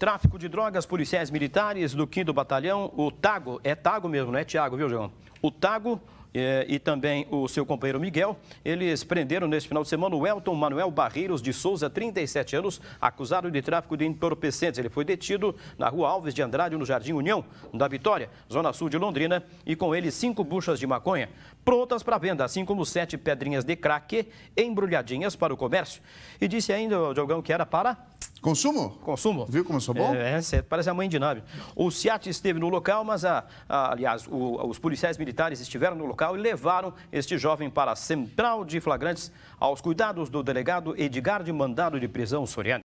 tráfico de drogas, policiais militares do 5 Batalhão, o Tago, é Tago mesmo, não é Tiago, viu, João? O Tago é, e também o seu companheiro Miguel, eles prenderam neste final de semana o Elton Manuel Barreiros de Souza, 37 anos, acusado de tráfico de entorpecentes. Ele foi detido na rua Alves de Andrade, no Jardim União, da Vitória, zona sul de Londrina, e com ele cinco buchas de maconha, prontas para venda, assim como sete pedrinhas de craque embrulhadinhas para o comércio. E disse ainda, Diogão, que era para Consumo? Consumo. Viu como eu sou bom? É, é parece a mãe de nave. O SIAT esteve no local, mas, a, a, aliás, o, os policiais militares estiveram no local e levaram este jovem para a central de flagrantes aos cuidados do delegado Edgar de mandado de prisão soriano.